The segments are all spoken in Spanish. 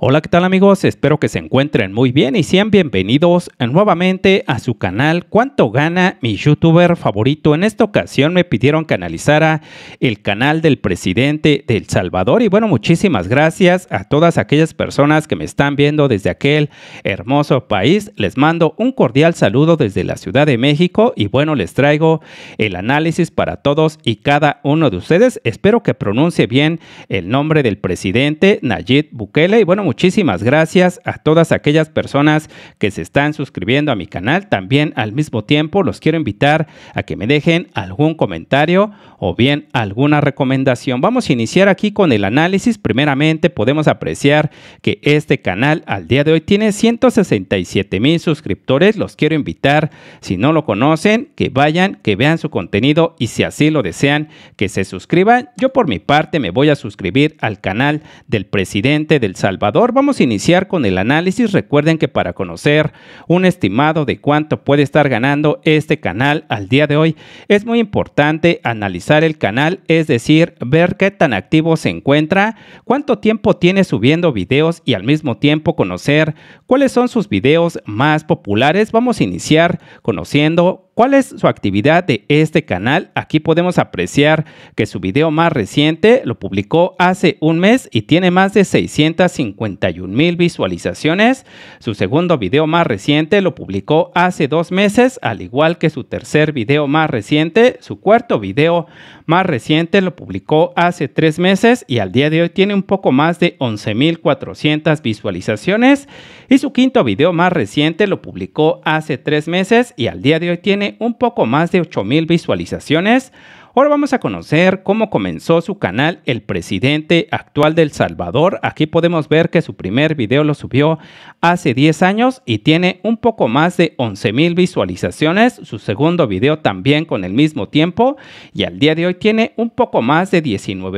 Hola, ¿qué tal amigos? Espero que se encuentren muy bien y sean bienvenidos nuevamente a su canal ¿Cuánto gana mi youtuber favorito? En esta ocasión me pidieron que analizara el canal del presidente de El Salvador y bueno, muchísimas gracias a todas aquellas personas que me están viendo desde aquel hermoso país. Les mando un cordial saludo desde la Ciudad de México y bueno, les traigo el análisis para todos y cada uno de ustedes. Espero que pronuncie bien el nombre del presidente Nayib Bukele y bueno, muchísimas gracias a todas aquellas personas que se están suscribiendo a mi canal. También al mismo tiempo los quiero invitar a que me dejen algún comentario o bien alguna recomendación. Vamos a iniciar aquí con el análisis. Primeramente podemos apreciar que este canal al día de hoy tiene 167 mil suscriptores. Los quiero invitar, si no lo conocen, que vayan, que vean su contenido y si así lo desean, que se suscriban. Yo por mi parte me voy a suscribir al canal del presidente del Salvador vamos a iniciar con el análisis. Recuerden que para conocer un estimado de cuánto puede estar ganando este canal al día de hoy, es muy importante analizar el canal, es decir, ver qué tan activo se encuentra, cuánto tiempo tiene subiendo videos y al mismo tiempo conocer cuáles son sus videos más populares. Vamos a iniciar conociendo ¿Cuál es su actividad de este canal? Aquí podemos apreciar que su video más reciente lo publicó hace un mes y tiene más de 651 mil visualizaciones. Su segundo video más reciente lo publicó hace dos meses, al igual que su tercer video más reciente. Su cuarto video más reciente lo publicó hace tres meses y al día de hoy tiene un poco más de 11.400 visualizaciones. Y su quinto video más reciente lo publicó hace tres meses y al día de hoy tiene un poco más de mil visualizaciones. Ahora vamos a conocer cómo comenzó su canal el presidente actual del Salvador. Aquí podemos ver que su primer video lo subió hace 10 años y tiene un poco más de mil visualizaciones. Su segundo video también con el mismo tiempo y al día de hoy tiene un poco más de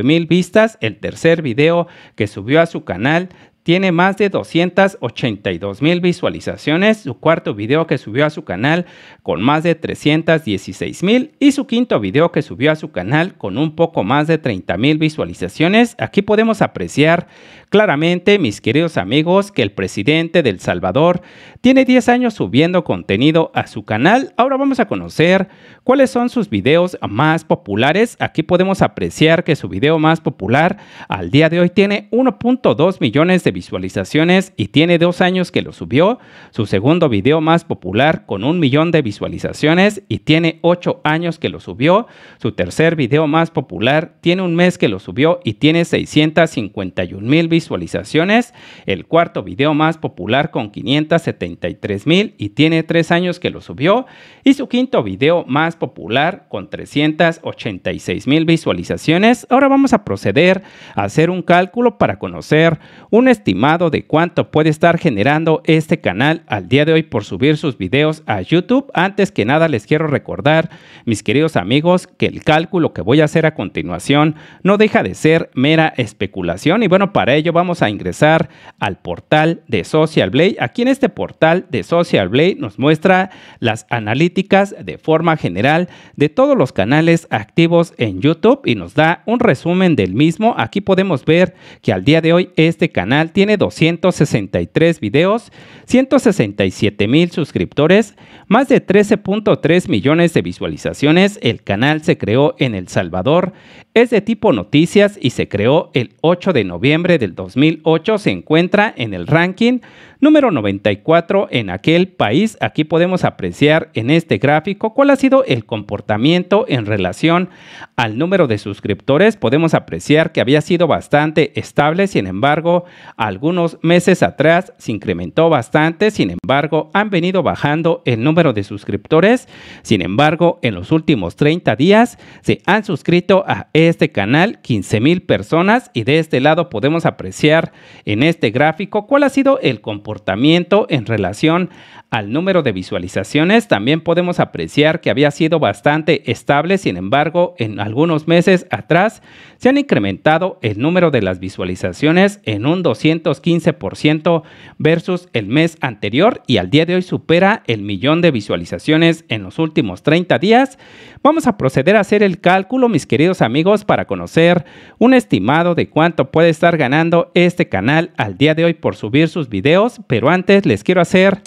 mil vistas. El tercer video que subió a su canal tiene más de 282 mil visualizaciones, su cuarto video que subió a su canal con más de 316 mil y su quinto video que subió a su canal con un poco más de 30 mil visualizaciones. Aquí podemos apreciar claramente, mis queridos amigos, que el presidente del Salvador tiene 10 años subiendo contenido a su canal. Ahora vamos a conocer cuáles son sus videos más populares. Aquí podemos apreciar que su video más popular al día de hoy tiene 1.2 millones de visualizaciones y tiene dos años que lo subió. Su segundo video más popular con un millón de visualizaciones y tiene ocho años que lo subió. Su tercer video más popular tiene un mes que lo subió y tiene 651 mil visualizaciones. El cuarto video más popular con 573 mil y tiene tres años que lo subió. Y su quinto video más popular con 386 mil visualizaciones. Ahora vamos a proceder a hacer un cálculo para conocer un estimado de cuánto puede estar generando este canal al día de hoy por subir sus videos a YouTube. Antes que nada les quiero recordar, mis queridos amigos, que el cálculo que voy a hacer a continuación no deja de ser mera especulación. Y bueno, para ello vamos a ingresar al portal de Social Blade. Aquí en este portal de Social Blade nos muestra las analíticas de forma general de todos los canales activos en YouTube y nos da un resumen del mismo. Aquí podemos ver que al día de hoy este canal tiene 263 videos, 167 mil suscriptores, más de 13.3 millones de visualizaciones. El canal se creó en El Salvador, es de tipo noticias y se creó el 8 de noviembre del 2008. Se encuentra en el ranking número 94 en aquel país. Aquí podemos apreciar en este gráfico cuál ha sido el comportamiento en relación al número de suscriptores. Podemos apreciar que había sido bastante estable, sin embargo, algunos meses atrás se incrementó bastante, sin embargo, han venido bajando el número de suscriptores. Sin embargo, en los últimos 30 días se han suscrito a este canal 15 mil personas y de este lado podemos apreciar en este gráfico cuál ha sido el comportamiento comportamiento en relación al número de visualizaciones, también podemos apreciar que había sido bastante estable, sin embargo, en algunos meses atrás se han incrementado el número de las visualizaciones en un 215% versus el mes anterior y al día de hoy supera el millón de visualizaciones en los últimos 30 días. Vamos a proceder a hacer el cálculo, mis queridos amigos, para conocer un estimado de cuánto puede estar ganando este canal al día de hoy por subir sus videos, pero antes les quiero hacer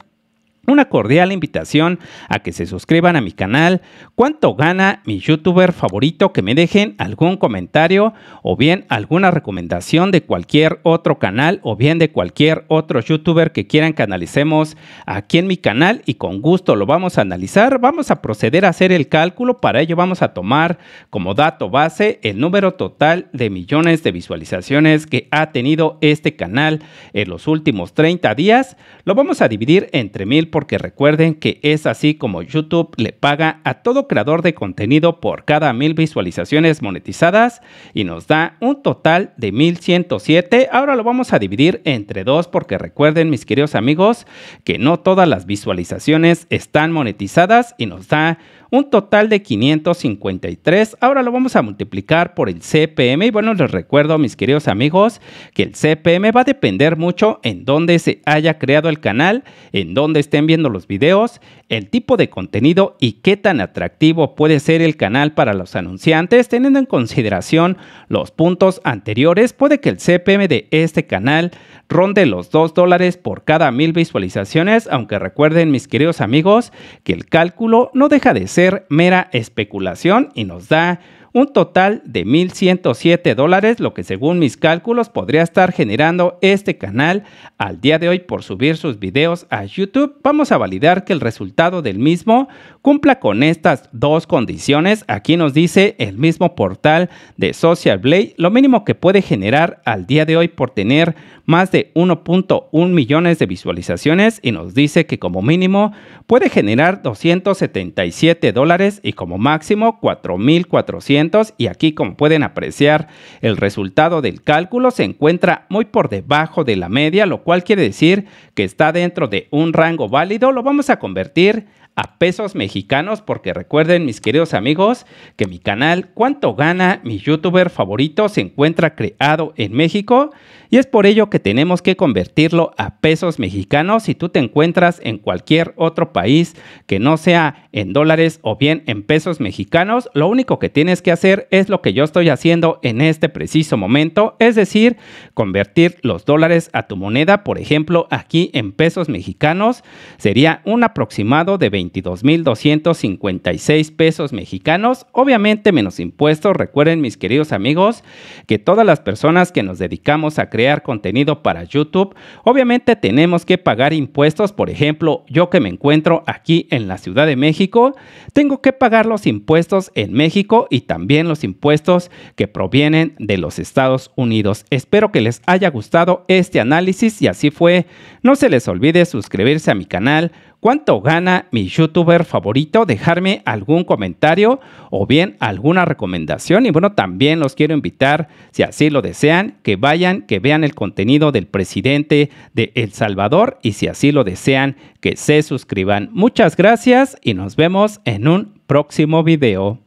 una cordial invitación a que se suscriban a mi canal, cuánto gana mi youtuber favorito, que me dejen algún comentario o bien alguna recomendación de cualquier otro canal o bien de cualquier otro youtuber que quieran que analicemos aquí en mi canal y con gusto lo vamos a analizar. Vamos a proceder a hacer el cálculo, para ello vamos a tomar como dato base el número total de millones de visualizaciones que ha tenido este canal en los últimos 30 días. Lo vamos a dividir entre mil porque recuerden que es así como YouTube le paga a todo creador de contenido por cada mil visualizaciones monetizadas y nos da un total de 1107. Ahora lo vamos a dividir entre dos porque recuerden mis queridos amigos que no todas las visualizaciones están monetizadas y nos da un total de 553. Ahora lo vamos a multiplicar por el CPM y bueno, les recuerdo mis queridos amigos que el CPM va a depender mucho en dónde se haya creado el canal, en dónde estén viendo los videos, el tipo de contenido y qué tan atractivo puede ser el canal para los anunciantes, teniendo en consideración los puntos anteriores, puede que el CPM de este canal ronde los 2 dólares por cada mil visualizaciones, aunque recuerden mis queridos amigos que el cálculo no deja de ser mera especulación y nos da un total de 1.107 dólares, lo que según mis cálculos podría estar generando este canal al día de hoy por subir sus videos a YouTube. Vamos a validar que el resultado del mismo cumpla con estas dos condiciones. Aquí nos dice el mismo portal de Social Blade, lo mínimo que puede generar al día de hoy por tener más de 1.1 millones de visualizaciones y nos dice que como mínimo puede generar 277 dólares y como máximo 4.400 y aquí como pueden apreciar el resultado del cálculo se encuentra muy por debajo de la media, lo cual quiere decir que está dentro de un rango válido, lo vamos a convertir a pesos mexicanos, porque recuerden, mis queridos amigos, que mi canal Cuánto gana mi youtuber favorito se encuentra creado en México y es por ello que tenemos que convertirlo a pesos mexicanos si tú te encuentras en cualquier otro país que no sea en dólares o bien en pesos mexicanos, lo único que tienes que hacer es lo que yo estoy haciendo en este preciso momento, es decir, convertir los dólares a tu moneda, por ejemplo, aquí en pesos mexicanos sería un aproximado de 20 22.256 pesos mexicanos, obviamente menos impuestos. Recuerden mis queridos amigos que todas las personas que nos dedicamos a crear contenido para YouTube, obviamente tenemos que pagar impuestos. Por ejemplo, yo que me encuentro aquí en la Ciudad de México, tengo que pagar los impuestos en México y también los impuestos que provienen de los Estados Unidos. Espero que les haya gustado este análisis y así fue. No se les olvide suscribirse a mi canal ¿Cuánto gana mi youtuber favorito? Dejarme algún comentario o bien alguna recomendación. Y bueno, también los quiero invitar, si así lo desean, que vayan, que vean el contenido del presidente de El Salvador y si así lo desean, que se suscriban. Muchas gracias y nos vemos en un próximo video.